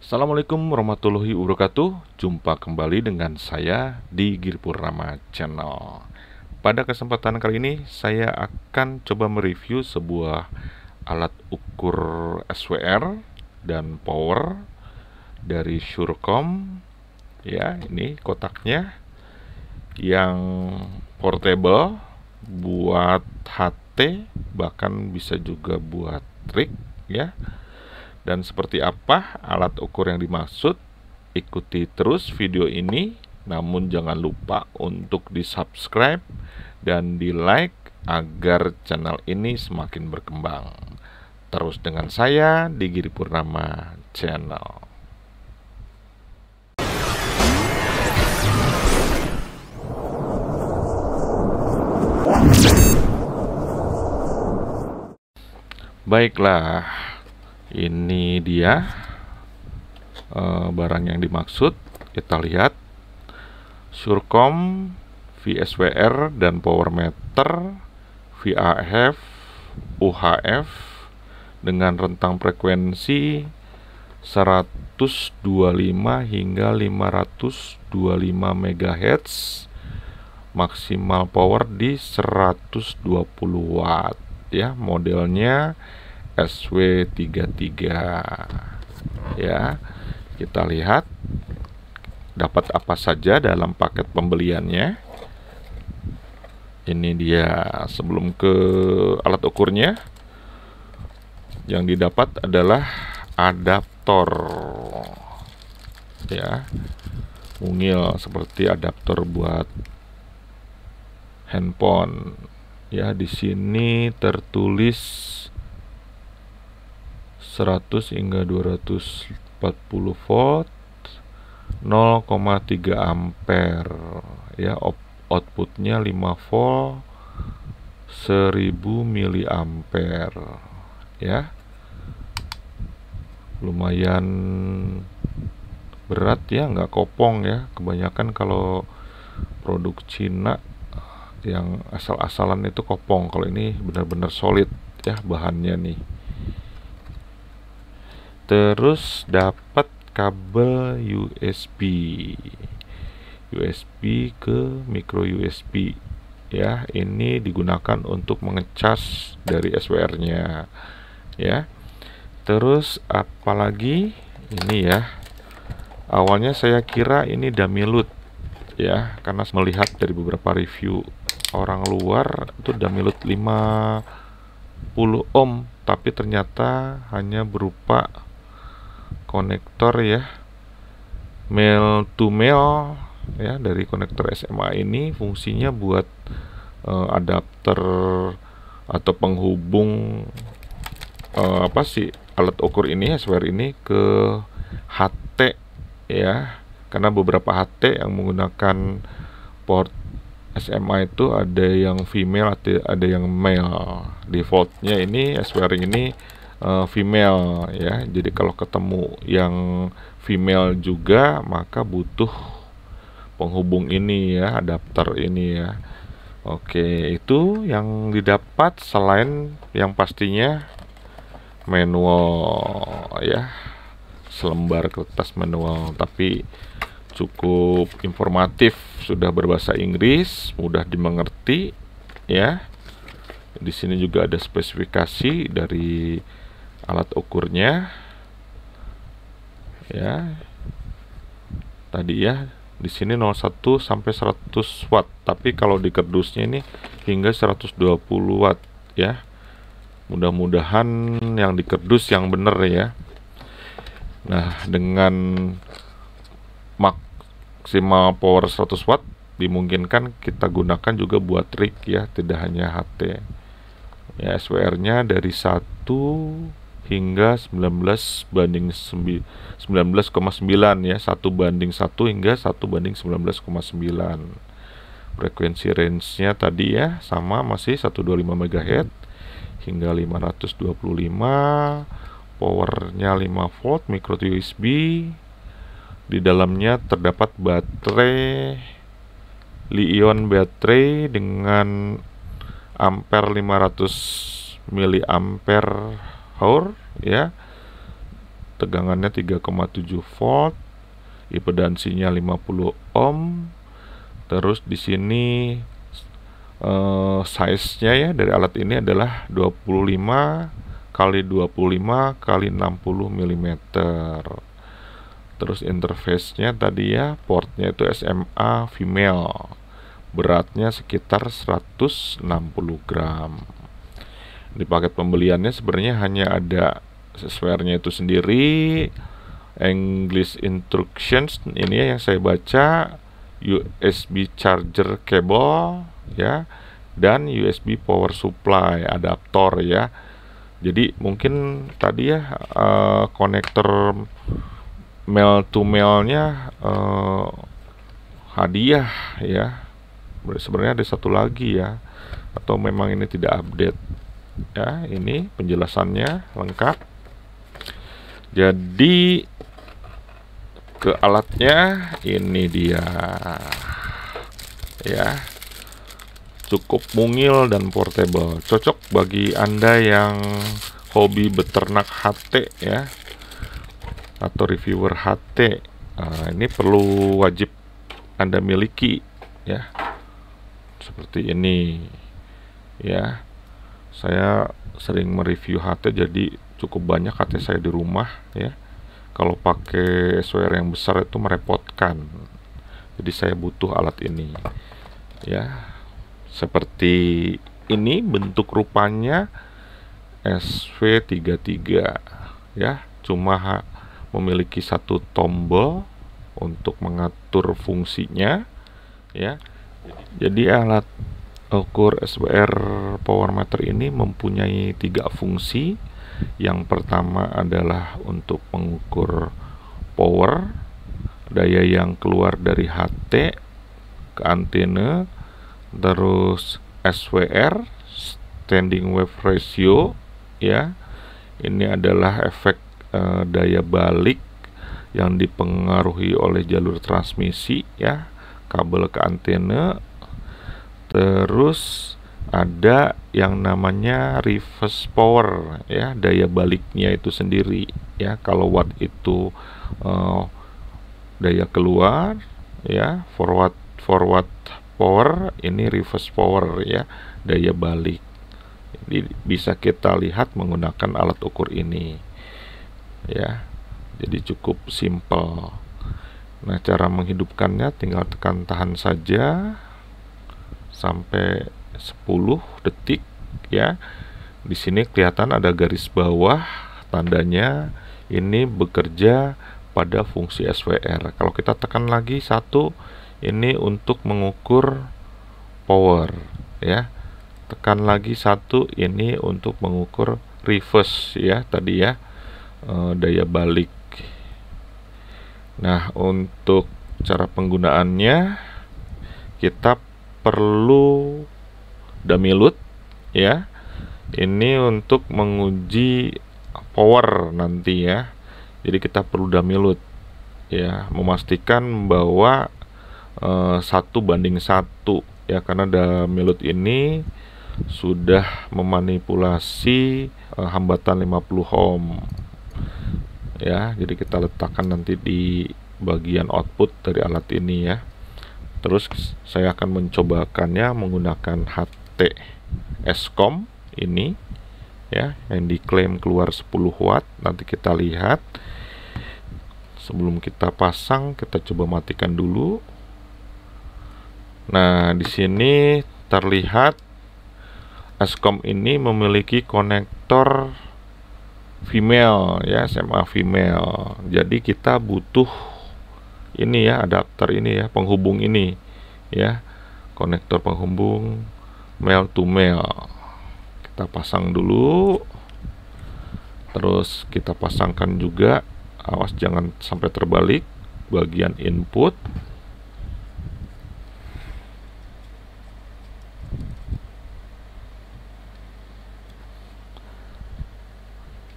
Assalamualaikum warahmatullahi wabarakatuh Jumpa kembali dengan saya di Girpurnama Channel Pada kesempatan kali ini saya akan coba mereview sebuah alat ukur SWR dan power dari Surecom Ya ini kotaknya yang portable buat HT bahkan bisa juga buat trik ya dan seperti apa alat ukur yang dimaksud. Ikuti terus video ini, namun jangan lupa untuk di-subscribe dan di-like agar channel ini semakin berkembang. Terus dengan saya di Giri Purnama Channel. Baiklah, ini dia e, barang yang dimaksud kita lihat Surcom VSWR dan power meter VAF UHF dengan rentang frekuensi 125 hingga 525 MHz maksimal power di 120 watt ya modelnya SW33 ya kita lihat dapat apa saja dalam paket pembeliannya ini dia sebelum ke alat ukurnya yang didapat adalah adaptor ya mungil seperti adaptor buat handphone ya di sini tertulis 100 hingga 240 volt 0,3 ampere ya outputnya 5 volt 1000 miliampere ya lumayan berat ya nggak kopong ya kebanyakan kalau produk Cina yang asal-asalan itu kopong kalau ini benar-benar solid ya bahannya nih terus dapat kabel USB USB ke micro USB ya ini digunakan untuk mengecas dari SWR nya ya terus apalagi ini ya awalnya saya kira ini dummy load ya karena melihat dari beberapa review orang luar itu dummy load 50 ohm tapi ternyata hanya berupa konektor ya mail to mail ya dari konektor SMA ini fungsinya buat uh, adapter atau penghubung uh, apa sih alat ukur ini SWR ini ke HT ya karena beberapa HT yang menggunakan port SMA itu ada yang female ada yang male defaultnya ini SWR ini uh, female ya. Jadi kalau ketemu yang female juga maka butuh penghubung ini ya, adapter ini ya. Oke, itu yang didapat selain yang pastinya manual ya. Selembar kertas manual tapi cukup informatif, sudah berbahasa Inggris, mudah dimengerti ya. Di sini juga ada spesifikasi dari alat ukurnya ya tadi ya di sini 01 sampai 100 watt tapi kalau di kerdusnya ini hingga 120 watt ya mudah-mudahan yang di kerdus yang bener ya nah dengan maksimal power 100 watt dimungkinkan kita gunakan juga buat trik ya tidak hanya HT ya SWR nya dari satu hingga 19 banding 19,9 ya 1 banding 1 hingga 1 banding 19,9 frekuensi range-nya tadi ya sama masih 125 MHz hingga 525 powernya 5 volt micro USB di dalamnya terdapat baterai Li-ion baterai dengan ampere 500 miliampere power ya tegangannya 3,7 volt impedansinya 50 ohm terus di sini uh, size-nya ya dari alat ini adalah 25 kali 25 kali 60 mm terus interface-nya tadi ya portnya itu SMA female beratnya sekitar 160 gram di paket pembeliannya sebenarnya hanya ada swearnya itu sendiri English instructions ini ya yang saya baca USB charger cable ya dan USB power supply adaptor ya jadi mungkin tadi ya uh, eh, konektor mail to mailnya uh, hadiah ya sebenarnya ada satu lagi ya atau memang ini tidak update ya ini penjelasannya lengkap jadi ke alatnya ini dia ya cukup mungil dan portable cocok bagi anda yang hobi beternak HT ya atau reviewer HT nah, ini perlu wajib anda miliki ya seperti ini ya saya sering mereview HT jadi cukup banyak HT saya di rumah ya kalau pakai SWR yang besar itu merepotkan jadi saya butuh alat ini ya seperti ini bentuk rupanya SW33 ya cuma memiliki satu tombol untuk mengatur fungsinya ya jadi alat ukur SWR power meter ini mempunyai tiga fungsi yang pertama adalah untuk mengukur power daya yang keluar dari HT ke antena terus SWR standing wave ratio ya ini adalah efek e, daya balik yang dipengaruhi oleh jalur transmisi ya kabel ke antena terus ada yang namanya reverse power ya daya baliknya itu sendiri ya kalau watt itu uh, daya keluar ya forward forward power ini reverse power ya daya balik jadi bisa kita lihat menggunakan alat ukur ini ya jadi cukup simple nah cara menghidupkannya tinggal tekan tahan saja sampai 10 detik ya. Di sini kelihatan ada garis bawah tandanya ini bekerja pada fungsi SWR. Kalau kita tekan lagi satu ini untuk mengukur power ya. Tekan lagi satu ini untuk mengukur reverse ya tadi ya e, daya balik. Nah, untuk cara penggunaannya kita perlu dummy load ya ini untuk menguji power nanti ya jadi kita perlu dummy load ya memastikan bahwa eh, satu e, banding satu ya karena dummy load ini sudah memanipulasi e, hambatan 50 ohm ya jadi kita letakkan nanti di bagian output dari alat ini ya terus saya akan mencobakannya menggunakan HT Eskom ini ya yang diklaim keluar 10 watt nanti kita lihat sebelum kita pasang kita coba matikan dulu nah di sini terlihat Eskom ini memiliki konektor female ya SMA female jadi kita butuh ini ya adapter ini ya penghubung ini ya konektor penghubung male to male kita pasang dulu terus kita pasangkan juga awas jangan sampai terbalik bagian input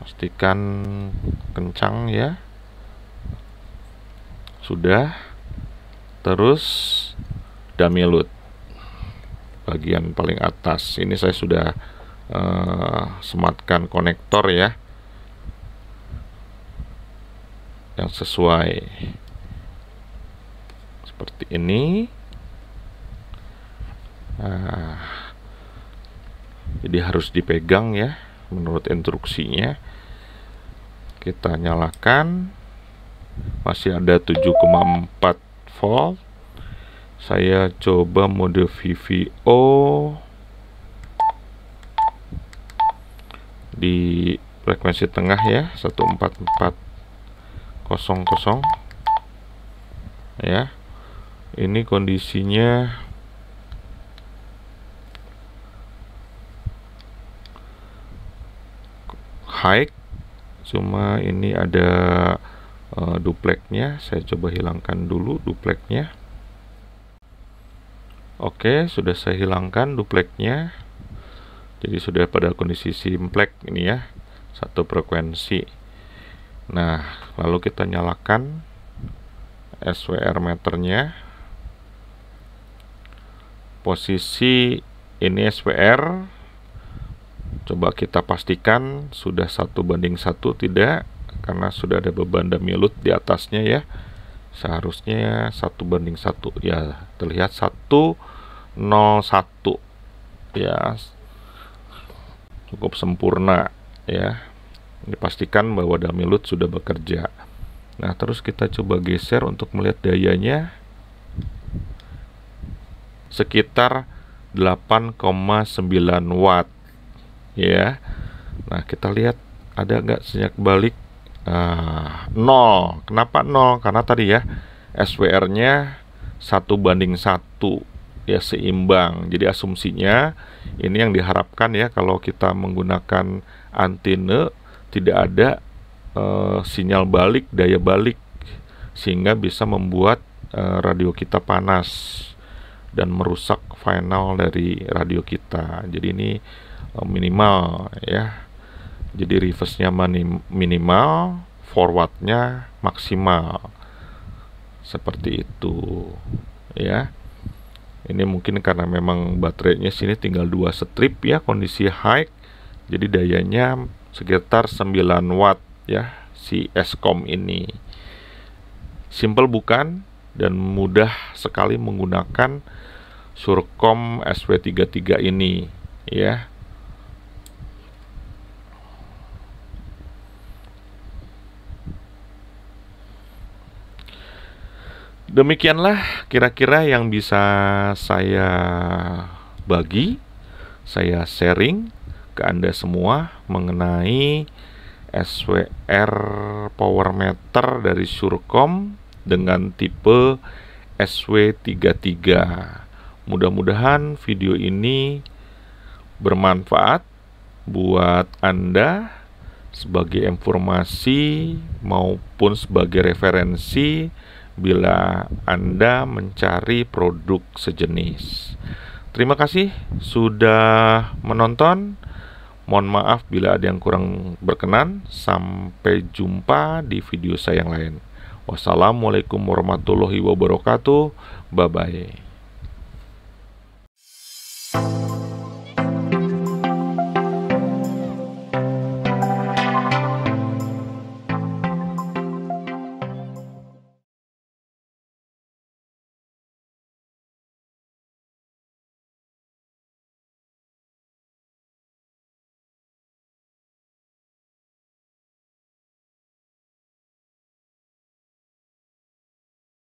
pastikan kencang ya sudah terus damilut bagian paling atas ini saya sudah uh, sematkan konektor ya yang sesuai seperti ini nah, jadi harus dipegang ya menurut instruksinya kita nyalakan masih ada 7,4 volt saya coba mode VVO di frekuensi tengah ya 14400 ya ini kondisinya high cuma ini ada uh, dupleknya saya coba hilangkan dulu dupleknya oke sudah saya hilangkan dupleknya jadi sudah pada kondisi simplek ini ya satu frekuensi nah lalu kita nyalakan SWR meternya posisi ini SWR coba kita pastikan sudah satu banding satu tidak karena sudah ada beban damilut di atasnya ya seharusnya satu banding satu ya terlihat satu nol satu ya cukup sempurna ya dipastikan bahwa damilut sudah bekerja nah terus kita coba geser untuk melihat dayanya sekitar 8,9 watt ya nah kita lihat ada nggak senyak balik Nah, 0. Kenapa 0? Karena tadi ya SWR-nya 1 banding 1 ya seimbang. Jadi asumsinya ini yang diharapkan ya kalau kita menggunakan antena tidak ada e, sinyal balik, daya balik sehingga bisa membuat e, radio kita panas dan merusak final dari radio kita. Jadi ini e, minimal ya jadi reverse-nya minimal forward-nya maksimal seperti itu ya ini mungkin karena memang baterainya sini tinggal dua strip ya kondisi high jadi dayanya sekitar 9 watt ya si Scom ini simple bukan dan mudah sekali menggunakan Surcom SW33 ini ya Demikianlah kira-kira yang bisa saya bagi, saya sharing ke Anda semua mengenai SWR power meter dari Surcom dengan tipe SW33. Mudah-mudahan video ini bermanfaat buat Anda sebagai informasi maupun sebagai referensi bila Anda mencari produk sejenis. Terima kasih sudah menonton. Mohon maaf bila ada yang kurang berkenan. Sampai jumpa di video saya yang lain. Wassalamualaikum warahmatullahi wabarakatuh. Bye bye.